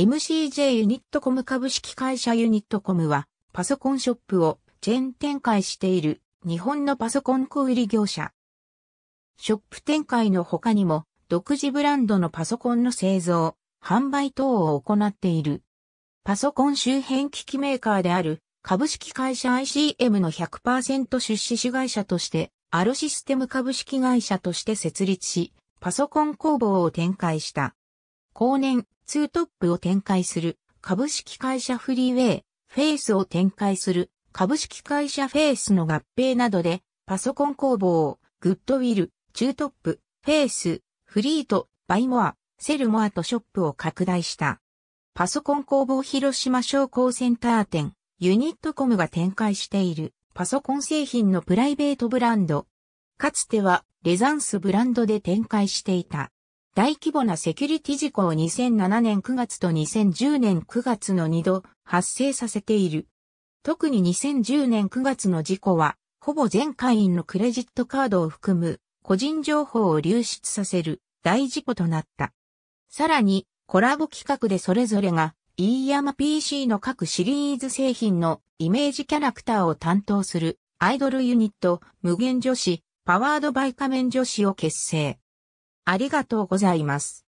MCJ ユニットコム株式会社ユニットコムはパソコンショップをチェーン展開している日本のパソコン小売業者。ショップ展開の他にも独自ブランドのパソコンの製造、販売等を行っている。パソコン周辺機器メーカーである株式会社 ICM の100%出資主会社としてアロシステム株式会社として設立し、パソコン工房を展開した。後年、ツートップを展開する株式会社フリーウェイ、フェイスを展開する株式会社フェイスの合併などでパソコン工房、グッドウィル、チュートップ、フェイス、フリート、バイモア、セルモアとショップを拡大した。パソコン工房広島商工センター店、ユニットコムが展開しているパソコン製品のプライベートブランド。かつてはレザンスブランドで展開していた。大規模なセキュリティ事故を2007年9月と2010年9月の2度発生させている。特に2010年9月の事故は、ほぼ全会員のクレジットカードを含む個人情報を流出させる大事故となった。さらに、コラボ企画でそれぞれが、飯山 PC の各シリーズ製品のイメージキャラクターを担当するアイドルユニット、無限女子、パワードバイ仮面女子を結成。ありがとうございます。